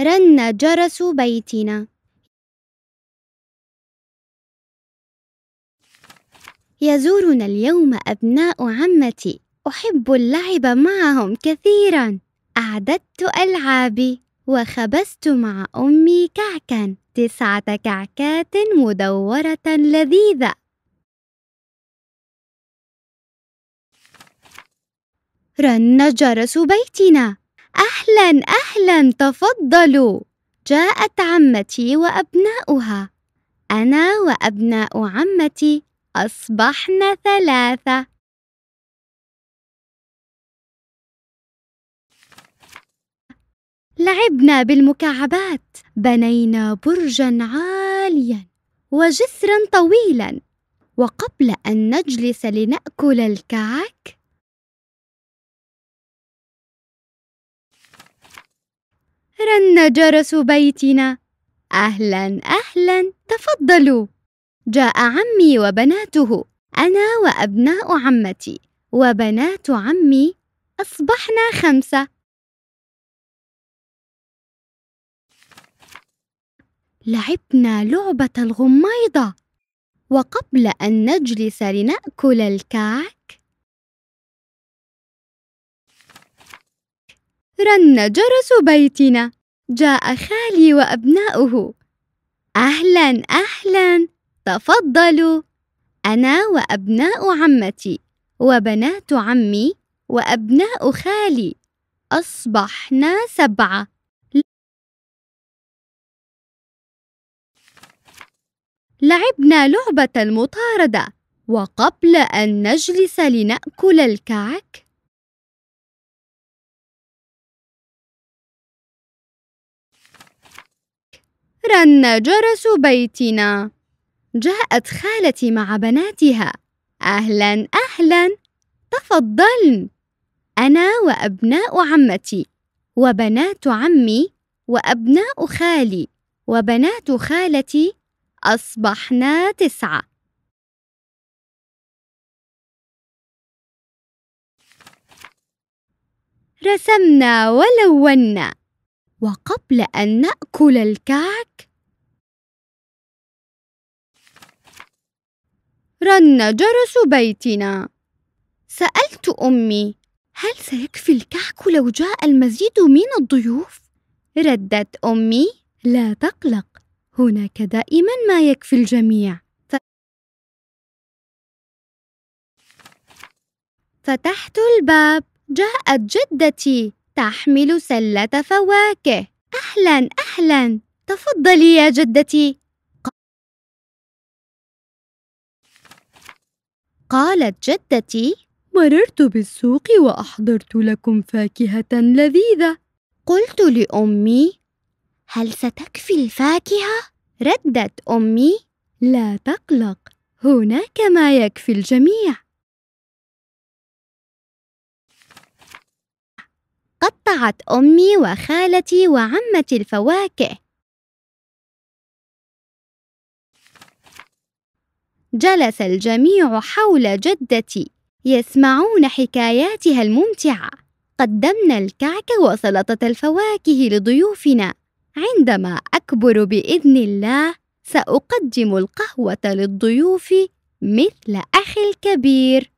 رن جرس بيتنا يزورنا اليوم أبناء عمتي أحب اللعب معهم كثيرا أعددت ألعابي وخبزت مع أمي كعكا تسعة كعكات مدورة لذيذة رن جرس بيتنا أهلا أهلا تفضلوا جاءت عمتي وأبناؤها أنا وأبناء عمتي أصبحنا ثلاثة لعبنا بالمكعبات بنينا برجا عاليا وجسرا طويلا وقبل أن نجلس لنأكل الكعك هن جرس بيتنا أهلا أهلا تفضلوا جاء عمي وبناته أنا وأبناء عمتي وبنات عمي أصبحنا خمسة لعبنا لعبة الغميضة وقبل أن نجلس لنأكل الكعك رن جرس بيتنا جاء خالي وأبناؤه أهلا أهلا تفضلوا أنا وأبناء عمتي وبنات عمي وأبناء خالي أصبحنا سبعة لعبنا لعبة المطاردة وقبل أن نجلس لنأكل الكعك رن جرس بيتنا جاءت خالتي مع بناتها اهلا اهلا تفضلن انا وابناء عمتي وبنات عمي وابناء خالي وبنات خالتي اصبحنا تسعه رسمنا ولونا وقبل أن نأكل الكعك رن جرس بيتنا سألت أمي هل سيكفي الكعك لو جاء المزيد من الضيوف؟ ردت أمي لا تقلق هناك دائما ما يكفي الجميع فتحت الباب جاءت جدتي تحمل سلة فواكه أهلا أهلا تفضلي يا جدتي قالت جدتي مررت بالسوق وأحضرت لكم فاكهة لذيذة قلت لأمي هل ستكفي الفاكهة؟ ردت أمي لا تقلق هناك ما يكفي الجميع صنعت أمي وخالتي وعمتي الفواكه. جلس الجميع حول جدتي يسمعون حكاياتها الممتعة. قدمنا الكعك وسلطة الفواكه لضيوفنا. عندما أكبر بإذن الله سأقدم القهوة للضيوف مثل أخي الكبير.